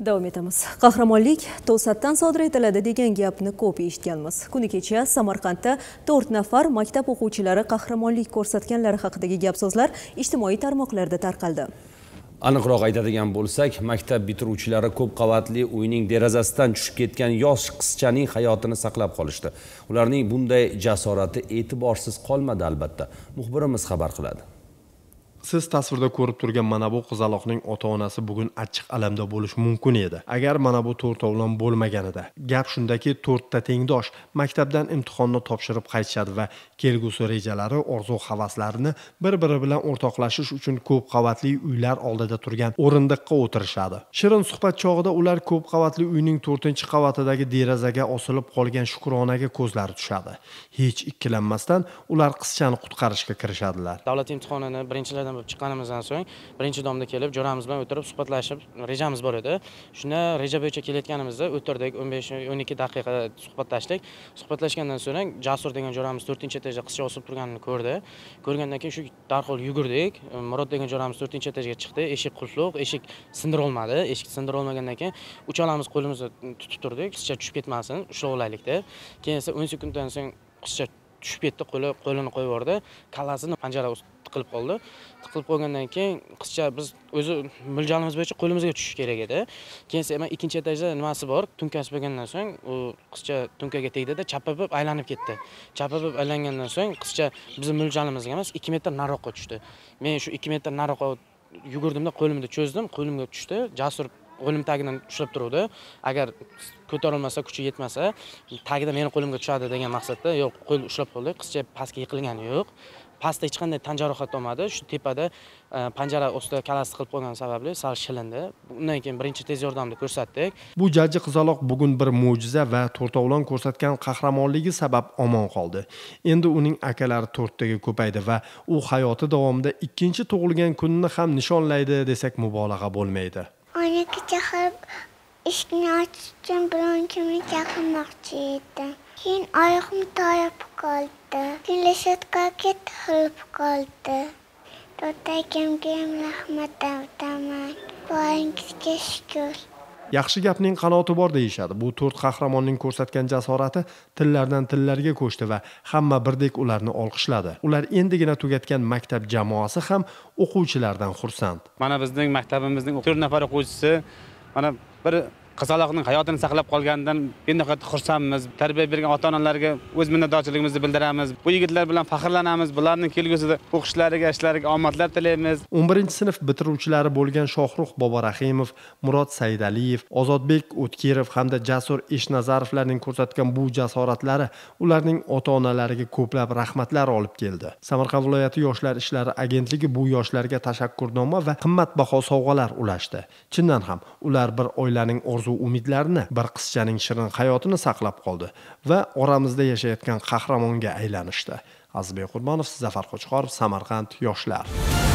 davom etamiz qahramonlik to'satdan sodir etiladi degan gapni ko'p eshitganmiz kuni kecha samarqandda to'rt nafar maktab o'quvchilari qahramonlik ko'rsatganlari haqidagi gap so'zlar ijtimoiy tarmoqlarda tarqaldi aniqroq aytadigan bo'lsak maktab bitiruvchilari ko'p qavatli uyning derazasidan tushib ketgan yosh qizchaning hayotini saqlab qolishdi ularning bunday jasorati e'tiborsiz qolmadi albatta muxbirimiz xabar qiladi siz tasvirda ko'rib turgan mana bu qizaloqning ota onasi bugun achchiq alamda bo'lishi mumkin edi agar mana bu to'rtovlon bo'lmaganida gap shundaki to'rtta tengdosh maktabdan imtihonni topshirib qaytishadi va kelgusi rejalari orzu havaslarini bir biri bilan o'rtoqlashish uchun ko'p qavatli uylar oldida turgan o'rindiqqa o'tirishadi shirin suhbat chog'ida ular ko'p qavatli uyning to'rtinchi qavatidagi derazaga osilib qolgan shukronaga ko'zlari tushadi hech ikkilanmasdan ular qizchani qutqarishga kirishadilar davlat imtihonini birinchilardan bo'lib chiqqanimizdan so'ng birinchi domda kelib jo'ramiz bilan o'tirib suhbatlashib rejamiz bor edi shunda reja bo'yicha kelayotganimizda o'tirdik o'n besh o'n ikki daqiqa suhbatlashdik suhbatlashgandan so'ng jasur degan jo'ramiz to'rtinchi etajda qizcha osilib turganini ko'rdi ko'rgandan keyin shu darhol yugurdik murod degan jo'ramiz to'rtinchi etajga chiqdi eshik qulfliq eshik sindirolmadi eshik sindirolmagandan keyin uchalamiz qo'limizni tutib turdik qizcha tushib ketmasin ushlab olaylik deb keyin esa o'n sekunddan so'ng qizcha tushib ketdi qo'li qo'lini qo'yib yubordi kallasini panjara tiqilib qoldi tiqilib qolgandan keyin qizcha biz o'zi mo'ljalimiz bo'yicha qo'limizga tushishi kerak edi keyin man ikkinchi etajda nimasi bor tunkasi bo'lgandan so'ng u qizcha tunkaga tegdida chapa bo'lib aylanib ketdi chapa bo'lib aylangandan so'ng qizcha bizni mo'ljalimizga emas ikki metr naroqqa tushdi men shu ikki metr naroqqa yugurdimda qo'limni cho'zdim qo'limga tushdi jasur qo'lim tagidan ushlab turuvdi agar ko'tarolmasa kuchi yetmasa tagida meni qo'limga tushadi degan maqsadda yo'q qo'l ushlab qoldi qizcha pastga yiqilgani yo'q pastda hech qanday tan jarohati olmadi shu tepada e, panjara ostida kalasi qilib qo'ygani sababli sal shilindi undan keyin birinchi tez yordamni ko'rsatdik bu jajji qizaloq bugun bir mo'jiza va to'rtovlon ko'rsatgan qahramonligi sabab omon qoldi endi uning akalari to'rttaga ko'paydi va u hayoti davomida ikkinchi tug'ilgan kunini ham nishonlaydi desak mubolag'a bo'lmaydi onaki chaqirib eshikni ochish uchun biron kimni chaqirmoqchi edim keyin oyog'im toyib qoldi kelishayotganga tiqilib qoldi to'rtta akamga ham rahmat aytaman boringizga shukur yaxshi gapning qanoti bor deyishadi bu to'rt qahramonning ko'rsatgan jasorati tillardan tillarga ko'chdi va hamma birdek ularni olqishladi ular endigina tugatgan maktab jamoasi ham o'quvchilardan xursand mana bizning maktabimizning to'rt nafar o'quvchisi mana bir qizaloqning hayotini saqlab qolganidan benihoyatda xursandmiz tarbiya bergan ota onalarga o'z minnatdorchiligimizni bildiramiz bu yigitlar bilan faxrlanamiz bularning kelgusida o'qishlariga ishlariga omadlar tilaymiz 11 sinf bitiruvchilari bo'lgan shohruh boborahimov murod saidaliyev ozodbek o'tkirov hamda jasur eshnazarovlarning ko'rsatgan bu jasoratlari ularning ota onalariga ko'plab rahmatlar olib keldi samarqand viloyati yoshlar ishlari agentligi bu yoshlarga tashakkurnoma va qimmatbaho sovg'alar ulashdi chindan ham ular bir oilaning orzu orzu umidlarni bir qizchaning shirin hayotini saqlab qoldi va oramizda yashayotgan qahramonga aylanishdi azizbek qurbonov zafar qo'chqorov samarqand yoshlar